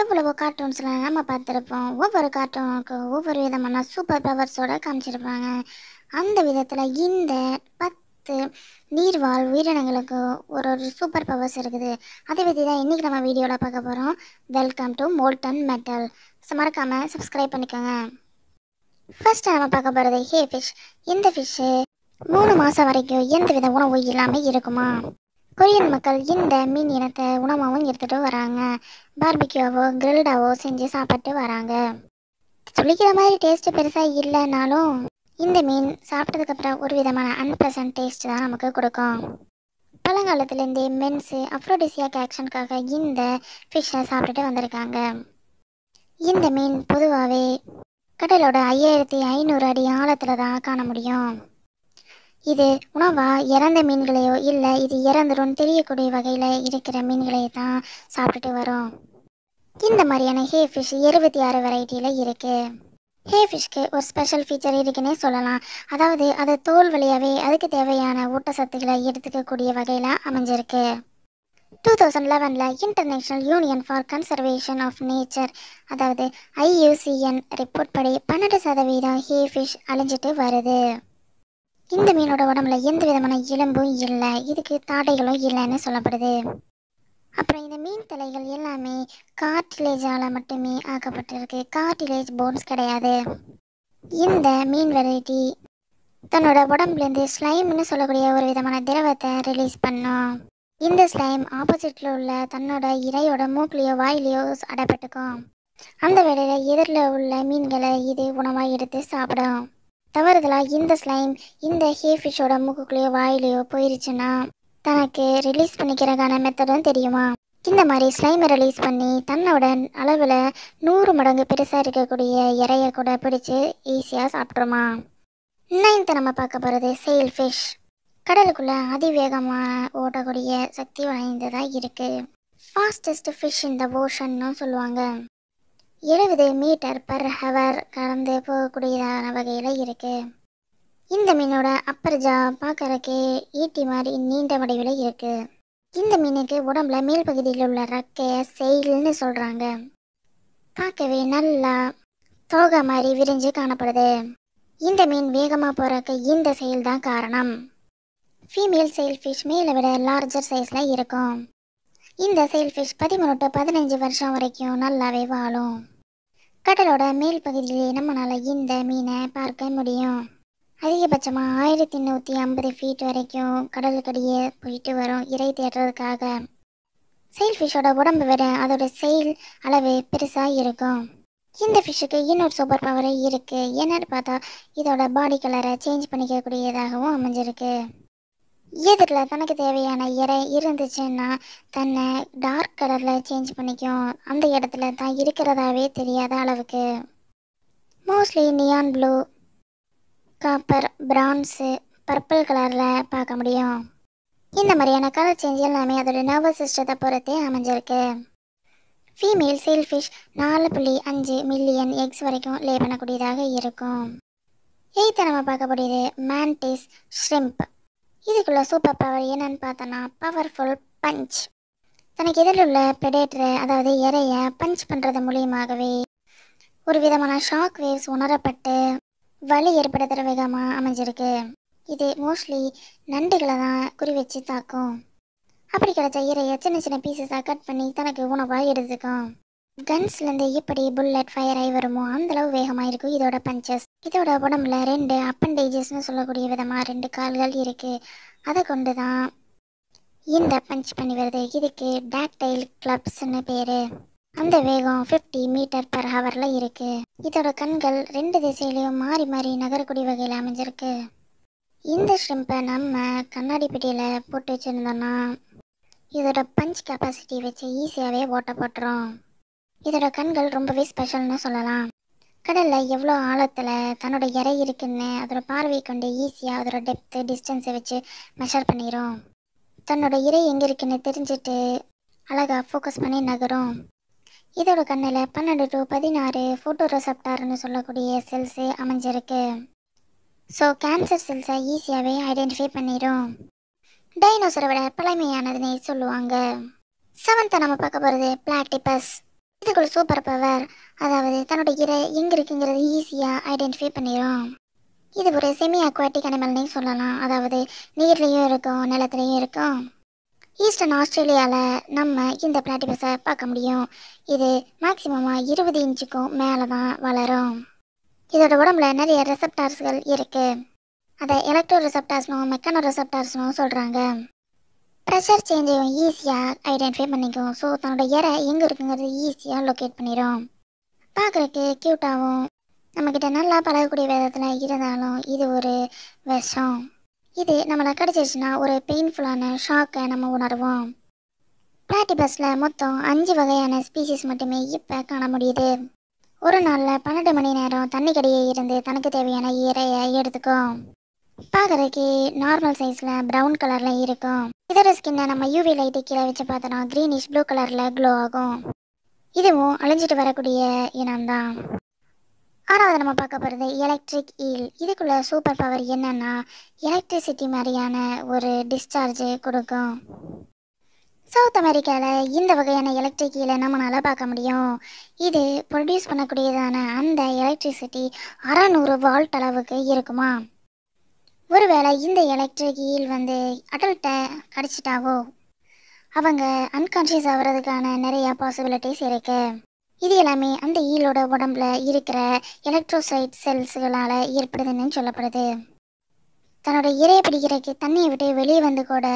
எவ்வளவோ கார்ட்டூன்ஸ்லாம் நம்ம பார்த்துருப்போம் ஒவ்வொரு கார்ட்டூனுக்கும் ஒவ்வொரு விதமான சூப்பர் பவர்ஸோடு காமிச்சிருப்பாங்க அந்த விதத்தில் இந்த பத்து நீர்வாழ் உயிரினங்களுக்கு ஒரு ஒரு சூப்பர் பவர்ஸ் இருக்குது அதை பற்றி தான் இன்றைக்கி நம்ம வீடியோவில் பார்க்க போகிறோம் வெல்கம் டு மோல்டன் மெட்டல் மறக்காமல் சப்ஸ்கிரைப் பண்ணிக்கோங்க ஃபஸ்ட்டு நம்ம பார்க்க போகிறது ஹே ஃபிஷ் இந்த ஃபிஷ்ஷு மூணு மாதம் வரைக்கும் எந்த வித உணவு இல்லாமல் இருக்குமா கொரியன் மக்கள் இந்த மீன் இனத்தை உணவாகவும் எடுத்துகிட்டு வராங்க பார்பிக்யூவோ கிரில்டாவோ செஞ்சு சாப்பிட்டு வராங்க சொல்லிக்கிற மாதிரி டேஸ்ட்டு பெருசாக இல்லைனாலும் இந்த மீன் சாப்பிட்டதுக்கப்புறம் ஒரு விதமான அன்பிரசன்ட் டேஸ்ட் தான் நமக்கு கொடுக்கும் பழங்காலத்துலேருந்தே மென்ஸு அப்ரோடிசியா கேக்ஷனுக்காக இந்த ஃபிஷ்ஷை சாப்பிட்டுட்டு வந்திருக்காங்க இந்த மீன் பொதுவாகவே கடலோட ஐயாயிரத்தி ஐநூறு அடி ஆழத்தில் தான் காண முடியும் இது உணவா இறந்த மீன்களையோ இல்லை இது இறந்துடும் தெரியக்கூடிய வகையில் இருக்கிற மீன்களை தான் சாப்பிட்டுட்டு வரும் இந்த மாதிரியான ஹே ஃபிஷ் இருபத்தி ஆறு வெரைட்டியில் இருக்குது ஹே ஃபிஷ்க்கு ஒரு ஸ்பெஷல் ஃபீச்சர் இருக்குன்னே சொல்லலாம் அதாவது அது தோல் வழியாகவே அதுக்கு தேவையான ஊட்டச்சத்துக்களை எடுத்துக்கக்கூடிய வகையில் அமைஞ்சிருக்கு டூ தௌசண்ட் லெவனில் international union for conservation of nature அதாவது ஐயூசிஎன் ரிப்போர்ட் படி பன்னெண்டு சதவீதம் ஹே ஃபிஷ் அழிஞ்சிட்டு வருது இந்த மீனோட உடம்புல எந்த விதமான எலும்பும் இல்லை இதுக்கு தாடைகளும் இல்லைன்னு சொல்லப்படுது அப்புறம் இந்த மீன் தலைகள் எல்லாமே கார்டிலேஜால் மட்டுமே ஆக்கப்பட்டிருக்கு கார்டிலேஜ் போன்ஸ் கிடையாது இந்த மீன் வெரைட்டி தன்னோட உடம்புலேருந்து ஸ்லைம்னு சொல்லக்கூடிய ஒரு விதமான திரவத்தை ரிலீஸ் பண்ணும் இந்த ஸ்லைம் ஆப்போசிட்டில் உள்ள தன்னோட இறையோட மூக்கிலையோ வாயிலையோ அடைப்பட்டுக்கும் அந்த வேலையில் எதிரில் உள்ள மீன்களை இது உணவாக எடுத்து சாப்பிடும் தவறுதலாக இந்த ஸ்லைம் இந்த ஹே ஃபிஷ்ஷோட மூக்குக்குள்ளேயோ வாயிலையோ போயிருச்சுன்னா தனக்கு ரிலீஸ் பண்ணிக்கிறதுக்கான மெத்தடும் தெரியுமா இந்த மாதிரி ஸ்லைமை ரிலீஸ் பண்ணி தன்னோட அளவில் நூறு மடங்கு பெருசாக இருக்கக்கூடிய இறைய கூட பிடிச்சி ஈஸியாக சாப்பிட்ருமா நைன்த்தை நம்ம பார்க்க போகிறது செயல் ஃபிஷ் கடலுக்குள்ளே அதிவேகமாக ஓடக்கூடிய சக்தி வாய்ந்ததாக இருக்குது ஃபாஸ்டஸ்ட் ஃபிஷ் இந்த ஓஷன்னு சொல்லுவாங்க எழுபது மீட்டர் பர் ஹவர் கடந்து போகக்கூடியதான வகையில் இருக்குது இந்த மீனோட அப்பர் ஜா பார்க்கறக்கு ஈட்டி மாதிரி நீண்ட வடிவில் இருக்குது இந்த மீனுக்கு உடம்புல மேல் பகுதியில் உள்ள ரக்கைய செயல்னு சொல்கிறாங்க பார்க்கவே நல்லா தோகை மாதிரி விரிஞ்சு காணப்படுது இந்த மீன் வேகமாக போகிறக்கு இந்த செயல் தான் காரணம் ஃபீமேல் ஃபிஷ் மேலே விட லார்ஜர் சைஸில் இருக்கும் இந்த செயல் ஃபிஷ் பதிமூணு டு பதினஞ்சு வருஷம் வரைக்கும் நல்லாவே வாழும் கடலோட மேல் பகுதியிலே நம்மளால் இந்த மீனை பார்க்க முடியும் அதிகபட்சமாக ஆயிரத்தி நூற்றி ஐம்பது ஃபீட் வரைக்கும் கடலுக்கடியே போயிட்டு வரும் இறை தேடுறதுக்காக செயல் ஃபிஷ்ஷோட உடம்பு விட அதோட செயல் அளவு பெருசாக இருக்கும் இந்த ஃபிஷ்ஷுக்கு இன்னொரு சூப்பர் பவரே இருக்குது என்னன்னு பார்த்தா இதோட பாடி கலரை சேஞ்ச் பண்ணிக்கக்கூடியதாகவும் அமைஞ்சிருக்கு எதிரில் தனக்கு தேவையான இறை இருந்துச்சுன்னா தன்னை டார்க் கலரில் சேஞ்ச் பண்ணிக்கும் அந்த இடத்துல தான் இருக்கிறதாவே தெரியாத அளவுக்கு mostly neon blue copper bronze purple கலரில் பார்க்க முடியும் இந்த மாதிரியான கலர் சேஞ்ச் எல்லாமே அதோடய நர்வஸ் சிஸ்டத்தை பொறுத்தே அமைஞ்சிருக்கு ஃபீமேல் செல்ஃபிஷ் நாலு புள்ளி அஞ்சு மில்லியன் எக்ஸ் வரைக்கும் லே பண்ணக்கூடியதாக இருக்கும் எய்த்தை நம்ம பார்க்கக்கூடியது மேன்டிஸ் ஷ்ரிம்ப் இதுக்குள்ள சூப்பர் பவர் என்னன்னு பார்த்தோன்னா பவர்ஃபுல் பஞ்ச் தனக்கு எதிரில் உள்ள பிடேட்டரை அதாவது இறைய பஞ்ச் பண்ணுறது மூலியமாகவே ஒரு விதமான ஷாக் வேவ்ஸ் உணரப்பட்டு வலி ஏற்படுத்துகிற விதமாக அமைஞ்சிருக்கு இது மோஸ்ட்லி நண்டுகளை தான் குறி வச்சு தாக்கும் அப்படி கிடைச்ச இறைய சின்ன சின்ன பீசஸாக கட் பண்ணி தனக்கு உணவாக எடுத்துக்கும் கன்ஸ்லேருந்து எப்படி புல்லட் ஃபயர் ஆகி வருமோ அந்தளவு வேகமாக இருக்கும் இதோட பஞ்சஸ் இதோட உடம்புல ரெண்டு அப்பண்டேஜஸ்னு சொல்லக்கூடிய விதமாக ரெண்டு கால்கள் இருக்குது அதை கொண்டு தான் இந்த பஞ்ச் பண்ணி வருது இதுக்கு டாக்டைல் கிளப்ஸ்னு பேர் அந்த வேகம் ஃபிஃப்டி மீட்டர் பர் ஹவரில் இருக்குது இதோட கண்கள் ரெண்டு திசையிலையும் மாறி மாறி நகரக்கூடிய வகையில் அமைஞ்சிருக்கு இந்த ஷ்ரிம்பை நம்ம கண்ணாடி பெட்டியில் போட்டு வச்சுருந்தோன்னா இதோட பஞ்ச் கெப்பாசிட்டி வச்சு ஈஸியாகவே ஓட்ட போட்டுரும் இதோட கண்கள் ரொம்பவே ஸ்பெஷல்னு சொல்லலாம் கடலில் எவ்வளோ ஆழத்தில் தன்னோட இறை இருக்குன்னு அதோட பார்வையை கொண்டு ஈஸியாக அதோட டெப்த்து டிஸ்டன்ஸை வச்சு மெஷர் பண்ணிடும் தன்னோட இறை எங்கே இருக்குன்னு தெரிஞ்சுட்டு அழகாக ஃபோக்கஸ் பண்ணி நகரும் இதோட கண்ணில் பன்னெண்டு டு பதினாறு ஃபோட்டோ ரெசப்டார்னு சொல்லக்கூடிய செல்ஸு அமைஞ்சிருக்கு ஸோ கேன்சர் செல்ஸை ஈஸியாகவே ஐடென்டிஃபை பண்ணிடும் டைனோசரை விட பழமையானதுன்னு சொல்லுவாங்க செவன்த்தை நம்ம பார்க்க போகிறது பிளாட்டிபஸ் இதுக்குள்ள சூப்பர் பவர் அதாவது தன்னோட இறை எங்கே இருக்குங்கிறது ஈஸியாக ஐடென்டிஃபை பண்ணிடும் இது ஒரு செமி அக்வாட்டிக் அனிமல்னே சொல்லலாம் அதாவது நீர்லேயும் இருக்கும் நிலத்துலையும் இருக்கும் ஈஸ்டர்ன் ஆஸ்திரேலியாவில் நம்ம இந்த பிளாட்டிபஸை பார்க்க முடியும் இது மேக்சிமமாக இருபது இன்ச்சுக்கும் மேலே தான் வளரும் இதோட உடம்புல நிறைய ரெசப்டார்ஸ்கள் இருக்குது அதை எலக்ட்ரோ ரெசப்டார்ஸ்னும் மெக்கானோ ரிசப்டார்ஸ்னும் சொல்கிறாங்க ப்ரெஷர் சேஞ்சையும் ஈஸியாக ஐடென்டிஃபை பண்ணிக்கும் ஸோ தன்னோட இறை எங்கே இருக்குங்கிறது ஈஸியாக லொக்கேட் பண்ணிடும் பார்க்குறக்கு க்யூட்டாகவும் நம்மக்கிட்ட நல்லா பழகக்கூடிய விதத்தில் இருந்தாலும் இது ஒரு விஷம் இது நம்மளை கிடச்சிருச்சுன்னா ஒரு பெயின்ஃபுல்லான ஷாக்கை நம்ம உணர்வோம் பிளாட்டிபஸில் மொத்தம் அஞ்சு வகையான ஸ்பீசிஸ் மட்டுமே இப்போ காண முடியுது ஒரு நாளில் பன்னெண்டு மணி நேரம் தண்ணிக்கடியே இருந்து தனக்கு தேவையான இறையை எடுத்துக்கும் பார்க்குறதுக்கு நார்மல் சைஸில் ப்ரௌன் கலரில் இருக்கும் இதர ஸ்கின்னை நம்ம யூவி லைட்டு கீழே வச்சு பார்த்தோன்னா க்ரீனிஷ் ப்ளூ கலரில் க்ளோ ஆகும் இதுவும் அழிஞ்சிட்டு வரக்கூடிய இனம்தான் ஆறாவது நம்ம பார்க்க போகிறது எலக்ட்ரிக் ஈல் இதுக்குள்ள சூப்பர் பவர் என்னன்னா எலக்ட்ரிசிட்டி மாதிரியான ஒரு டிஸ்சார்ஜ் கொடுக்கும் சவுத் அமெரிக்காவில் இந்த வகையான எலக்ட்ரிக் ஈலை நம்மளால் பார்க்க முடியும் இது ப்ரொடியூஸ் பண்ணக்கூடியதான அந்த எலக்ட்ரிசிட்டி அறநூறு வால்ட் அளவுக்கு இருக்குமா ஒருவேளை இந்த எலக்ட்ரிக் ஈல் வந்து அடல்ட்ட கடிச்சிட்டாவோ அவங்க அன்கான்ஷியஸ் ஆகிறதுக்கான நிறைய பாசிபிலிட்டிஸ் இருக்கு இது எல்லாமே அந்த ஈலோட உடம்புல இருக்கிற எலக்ட்ரோசைட் செல்ஸுகளால் ஏற்படுதுன்னு சொல்லப்படுது தன்னோட இறையை பிடிக்கிறக்கு தண்ணியை விட்டு வெளியே வந்து கூட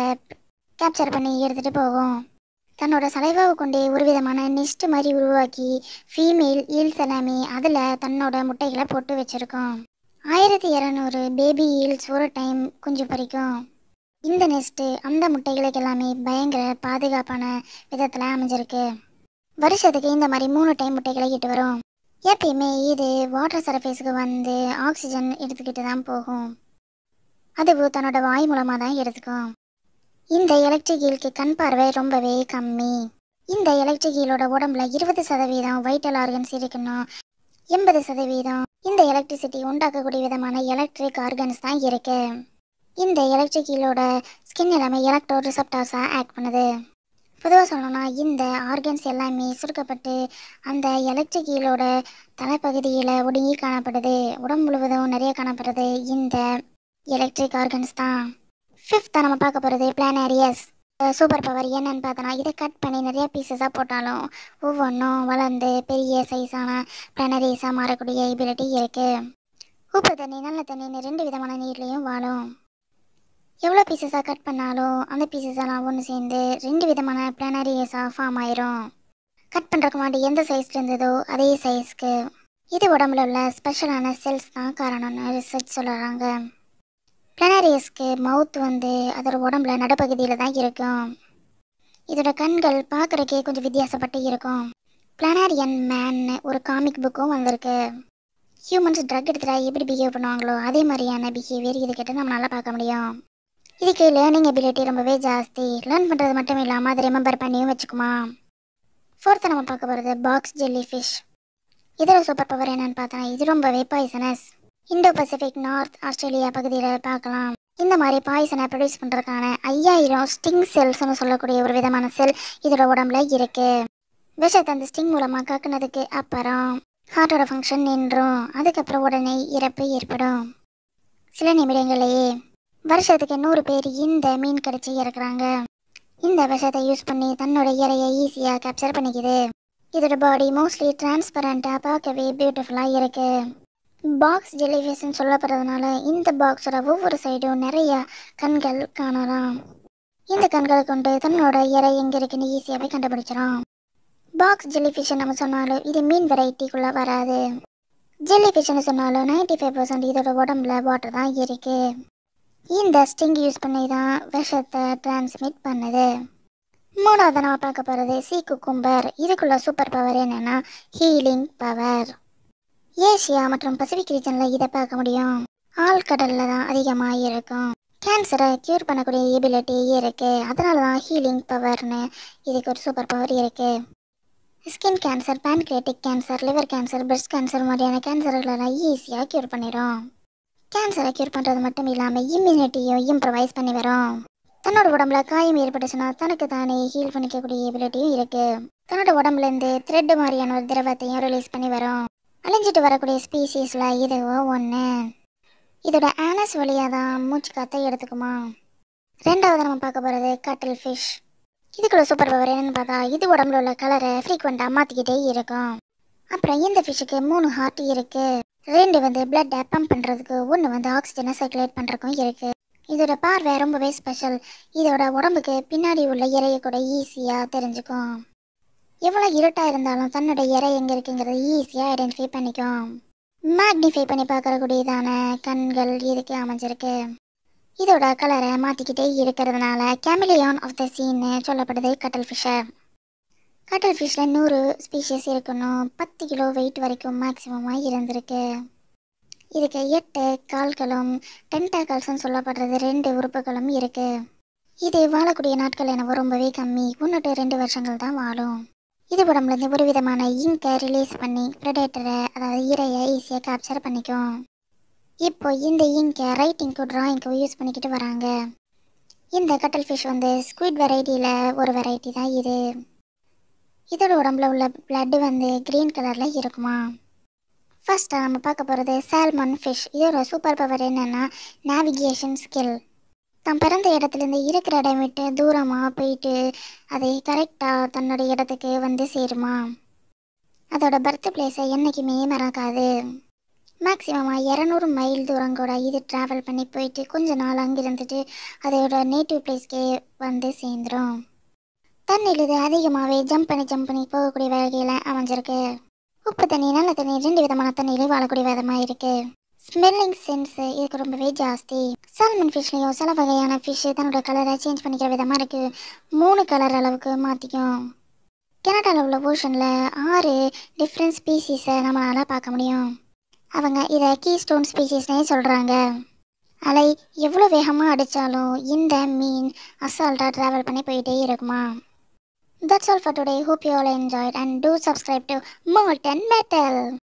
கேப்சர் பண்ணி எடுத்துகிட்டு போகும் தன்னோட சலைவாவை கொண்டே ஒரு விதமான நெஸ்ட் மாதிரி உருவாக்கி ஃபீமேல் ஈல்ஸ் எல்லாமே அதில் தன்னோட முட்டைகளை போட்டு வச்சுருக்கோம் ஆயிரத்தி இரநூறு பேபி ஈல்ஸ் ஒரு டைம் குஞ்சு பறிக்கும் இந்த நெஸ்ட்டு அந்த முட்டைகளுக்கு எல்லாமே பயங்கர பாதுகாப்பான விதத்தில் அமைஞ்சிருக்கு வருஷத்துக்கு இந்த மாதிரி மூணு டைம் முட்டைகளை இட்டு வரும் எப்பயுமே இது வாட்டர் சர்ஃபேஸுக்கு வந்து ஆக்சிஜன் எடுத்துக்கிட்டு தான் போகும் அதுவும் தன்னோட வாய் மூலமாக தான் எடுத்துக்கும் இந்த எலக்ட்ரிக் ஈல்க்கு கண் பார்வை ரொம்பவே கம்மி இந்த எலக்ட்ரிக் ஈலோட உடம்புல இருபது சதவீதம் வைட்டல் ஆர்கன்ஸ் இருக்குன்னு எண்பது சதவீதம் இந்த எலக்ட்ரிசிட்டி உண்டாக்கக்கூடிய விதமான எலக்ட்ரிக் ஆர்கன்ஸ் தான் இருக்கு இந்த எலக்ட்ரிக் ஸ்கின் எல்லாமே எலக்ட்ரோ ரிசப்டார்ஸாக ஆக்ட் பண்ணுது பொதுவாக சொல்லணும்னா இந்த ஆர்கன்ஸ் எல்லாமே சுருக்கப்பட்டு அந்த எலக்ட்ரிக் தலைப்பகுதியில் ஒடுங்கி காணப்படுது உடம்பு முழுவதும் நிறைய காணப்படுறது இந்த எலக்ட்ரிக் ஆர்கன்ஸ் தான் ஃபிஃப்த்தாக நம்ம பார்க்க போகிறது பிளானேரியஸ் சூப்பர் பவர் என்னன்னு பார்த்தனா இதை கட் பண்ணி நிறைய பீசஸாக போட்டாலும் ஒவ்வொன்றும் வளர்ந்து பெரிய சைஸான பிளனரிஸாக மாறக்கூடிய எபிலிட்டி இருக்குது உப்பு தண்ணி நல்ல தண்ணி ரெண்டு விதமான நீர்லேயும் வாழும் எவ்வளோ பீசஸாக கட் பண்ணாலும் அந்த பீசஸெல்லாம் ஒன்று சேர்ந்து ரெண்டு விதமான பிளனரிஸாக ஃபார்ம் ஆயிரும் கட் பண்ணுறக்கு முன்னாடி எந்த சைஸ் இருந்ததோ அதே சைஸ்க்கு இது உடம்புல உள்ள ஸ்பெஷலான செல்ஸ் தான் காரணம்னு ரிசர்ச் சொல்கிறாங்க பிளனரியஸ்க்கு மவுத் வந்து அதோட உடம்புல நடுப்பகுதியில் தான் இருக்கும் இதோட கண்கள் பார்க்குறக்கே கொஞ்சம் வித்தியாசப்பட்டு இருக்கும் பிளானரியன் மேன் ஒரு காமிக் புக்கும் வந்திருக்கு ஹியூமன்ஸ் ட்ரக் எடுத்துட்டா எப்படி பிஹேவ் பண்ணுவாங்களோ அதே மாதிரியான பிஹேவியர் இது நம்ம நம்மளால் பார்க்க முடியும் இதுக்கு லேர்னிங் எபிலிட்டி ரொம்பவே ஜாஸ்தி லேர்ன் பண்ணுறது மட்டும் இல்லாமல் அதை ரிமெம்பர் பண்ணியும் வச்சுக்குமா ஃபோர்த்தை நம்ம பார்க்க போகிறது பாக்ஸ் ஜெல்லி ஃபிஷ் இதோட சூப்பர் பவர் என்னன்னு பார்த்தா இது ரொம்பவே poisonous Indo Pacific north Australia பகுதியில் பார்க்கலாம் இந்த மாதிரி பாய்சனை ப்ரொடியூஸ் பண்ணுறதுக்கான ஐயாயிரம் ஸ்டிங் செல்ஸ்னு சொல்லக்கூடிய ஒரு விதமான செல் இதோட உடம்புல இருக்குது விஷத்தை அந்த ஸ்டிங் மூலமாக காக்குனதுக்கு அப்புறம் ஹார்ட்டோட ஃபங்க்ஷன் நின்றும் அதுக்கப்புறம் உடனே இறப்பு ஏற்படும் சில நிமிடங்களையே வருஷத்துக்கு நூறு பேர் இந்த மீன் கடிச்சு இறக்குறாங்க இந்த விஷத்தை யூஸ் பண்ணி தன்னோட இறையை ஈஸியாக கேப்சர் பண்ணிக்குது இதோட பாடி மோஸ்ட்லி டிரான்ஸ்பரண்ட்டாக பார்க்கவே பியூட்டிஃபுல்லாக இருக்குது பாக்ஸ் ஜெலிஃபிஷ்னு சொல்லப்படுறதுனால இந்த பாக்ஸோட ஒவ்வொரு சைடும் நிறைய கண்கள் காணலாம் இந்த கண்களை கொண்டு தன்னோட இறை எங்கே இருக்குன்னு ஈஸியாகவே கண்டுபிடிச்சிடும் பாக்ஸ் ஜெல்லிஃபிஷ்ஷை நம்ம சொன்னாலும் இது மீன் வெரைட்டிக்குள்ளே வராது ஜெல்லிஃபிஷ்னு சொன்னாலும் நைன்டி ஃபைவ் பர்சன்ட் இதோட உடம்புல வாட்டர் தான் இருக்குது இந்த ஸ்டிங் யூஸ் பண்ணி தான் விஷத்தை டிரான்ஸ்மிட் பண்ணுது மூணாவது நம்ம பார்க்க போகிறது சீக்கு கும்பர் இதுக்குள்ள சூப்பர் பவர் என்னென்னா ஹீலிங் பவர் ஏசியா மற்றும் பசிபிக் ரீஜனில் இதை பார்க்க முடியும் ஆழ்கடலில் தான் அதிகமாக இருக்கும் கேன்சரை க்யூர் பண்ணக்கூடிய ஏபிலிட்டி இருக்குது அதனால தான் ஹீலிங் பவர்னு இதுக்கு ஒரு சூப்பர் பவர் இருக்குது skin cancer pancreatic cancer liver cancer breast cancer மாதிரியான கேன்சர்களெல்லாம் ஈஸியாக க்யூர் பண்ணிடும் கேன்சரை க்யூர் பண்ணுறது மட்டும் இல்லாமல் இம்யூனிட்டியும் இம்ப்ரவைஸ் பண்ணி வரும் தன்னோட உடம்புல காயம் ஏற்பட்டுச்சுன்னா தனக்கு தானே ஹீல் பண்ணிக்கக்கூடிய எபிலிட்டியும் இருக்குது தன்னோட உடம்புலேருந்து த்ரெட் மாதிரியான ஒரு திரவத்தையும் ரிலீஸ் பண்ணி வரும் அழிஞ்சிட்டு வரக்கூடிய ஸ்பீசிஸில் இதுவோ ஒன்று இதோட ஆனஸ் வழியாக தான் மூச்சு காற்ற எடுத்துக்குமா ரெண்டாவது நம்ம பார்க்க போகிறது கட்டில் ஃபிஷ் இதுக்குள்ள சூப்பர் பவர் என்னன்னு பார்த்தா இது உடம்புல உள்ள கலரை ஃப்ரீக்வெண்ட்டாக மாற்றிக்கிட்டே இருக்கும் அப்புறம் இந்த ஃபிஷ்ஷுக்கு மூணு ஹார்ட் இருக்குது ரெண்டு வந்து பிளட்டை பம்ப் பண்ணுறதுக்கு ஒன்று வந்து ஆக்சிஜனை சர்க்குலேட் பண்ணுறதுக்கும் இருக்குது இதோட பார்வை ரொம்பவே ஸ்பெஷல் இதோட உடம்புக்கு பின்னாடி உள்ள இறைய கூட ஈஸியாக தெரிஞ்சுக்கும் எவ்வளோ இருட்டாக இருந்தாலும் தன்னோட இறை எங்கே இருக்குங்கிறத ஈஸியாக ஐடென்டிஃபை பண்ணிக்கும் மேக்னிஃபை பண்ணி கூடியதான கண்கள் இதுக்கு அமைஞ்சிருக்கு இதோட கலரை மாற்றிக்கிட்டே இருக்கிறதுனால கேமிலியான் ஆஃப் த சீன்னு சொல்லப்படுது கட்டல் ஃபிஷ்ஷை கட்டல் ஃபிஷ்ஷில் நூறு ஸ்பீஷஸ் இருக்கணும் பத்து கிலோ வெயிட் வரைக்கும் மேக்சிமமாக இருந்திருக்கு இதுக்கு எட்டு கால்களும் டென்டாக்கல்ஸ்னு சொல்லப்படுறது ரெண்டு உறுப்புகளும் இருக்குது இது வாழக்கூடிய நாட்கள் எனவும் ரொம்பவே கம்மி ஒன்று ரெண்டு வருஷங்கள் தான் வாழும் இது உடம்புலேருந்து ஒரு விதமான இங்கை ரிலீஸ் பண்ணி ப்ரெடேட்டரை அதாவது ஈரையை ஈஸியாக கேப்சர் பண்ணிக்கும் இப்போ இந்த இங்கை ரைட்டிங்க்கு ட்ராயிங்க்கு யூஸ் பண்ணிக்கிட்டு வராங்க இந்த கட்டல் ஃபிஷ் வந்து ஸ்குவிட் வெரைட்டியில் ஒரு வெரைட்டி தான் இது இதோட உடம்புல உள்ள பிளட்டு வந்து க்ரீன் கலரில் இருக்குமா ஃபஸ்ட்டாக நம்ம பார்க்க போகிறது சால்மன் ஃபிஷ் இதோட சூப்பர் பவர் என்னென்னா நேவிகேஷன் ஸ்கில் தான் பிறந்த இடத்துலேருந்து இருக்கிற இடம் விட்டு தூரமாக போயிட்டு அதை கரெக்டாக தன்னோட இடத்துக்கு வந்து சேருமா அதோட பர்த் பிளேஸை என்றைக்குமே மறக்காது மேக்ஸிமமாக இரநூறு மைல் தூரம் கூட இது ட்ராவல் பண்ணி போயிட்டு கொஞ்ச நாள் அங்கே இருந்துட்டு அதோட நேட்டிவ் பிளேஸ்க்கே வந்து சேர்ந்துடும் தண்ணியில் இது அதிகமாகவே ஜம்ப் பண்ணி ஜம்ப் பண்ணி போகக்கூடிய வகையில் அமைஞ்சிருக்கு உப்பு தண்ணி நல்ல தண்ணி ரெண்டு விதமான தண்ணியிலே வாழக்கூடிய விதமாக இருக்குது ஸ்மெல்லிங் சென்ஸு இதுக்கு ரொம்பவே ஜாஸ்தி சால்மன் ஃபிஷ்லேயும் சில வகையான ஃபிஷ் தன்னோட கலரை சேஞ்ச் பண்ணிக்கிற விதமாக இருக்குது மூணு கலர் அளவுக்கு மாற்றிக்கும் கனடாவில் உள்ள ஓஷனில் ஆறு டிஃப்ரெண்ட் ஸ்பீசிஸை நம்மளால் பார்க்க முடியும் அவங்க இதை கீ ஸ்டோன் ஸ்பீசிஸ்னே சொல்கிறாங்க அலை எவ்வளோ வேகமாக அடித்தாலும் இந்த மீன் அசால்ட்டாக ட்ராவல் பண்ணி போயிட்டே இருக்குமா that's all for today hope you all enjoyed and do subscribe to molten metal